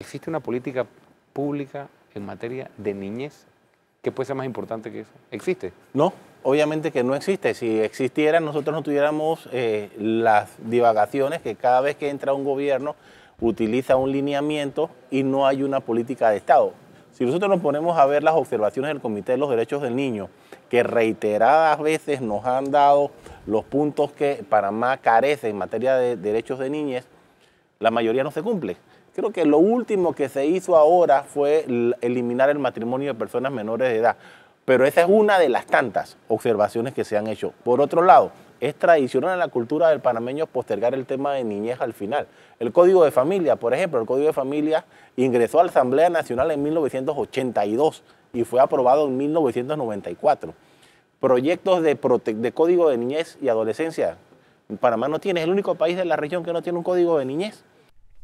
¿Existe una política pública en materia de niñez que puede ser más importante que eso? ¿Existe? No, obviamente que no existe. Si existiera, nosotros no tuviéramos eh, las divagaciones que cada vez que entra un gobierno utiliza un lineamiento y no hay una política de Estado. Si nosotros nos ponemos a ver las observaciones del Comité de los Derechos del Niño, que reiteradas veces nos han dado los puntos que Panamá carece en materia de derechos de niñez, la mayoría no se cumple. Creo que lo último que se hizo ahora fue eliminar el matrimonio de personas menores de edad. Pero esa es una de las tantas observaciones que se han hecho. Por otro lado, es tradicional en la cultura del panameño postergar el tema de niñez al final. El Código de Familia, por ejemplo, el Código de Familia ingresó a la Asamblea Nacional en 1982 y fue aprobado en 1994. Proyectos de, de código de niñez y adolescencia. Panamá no tiene, es el único país de la región que no tiene un código de niñez.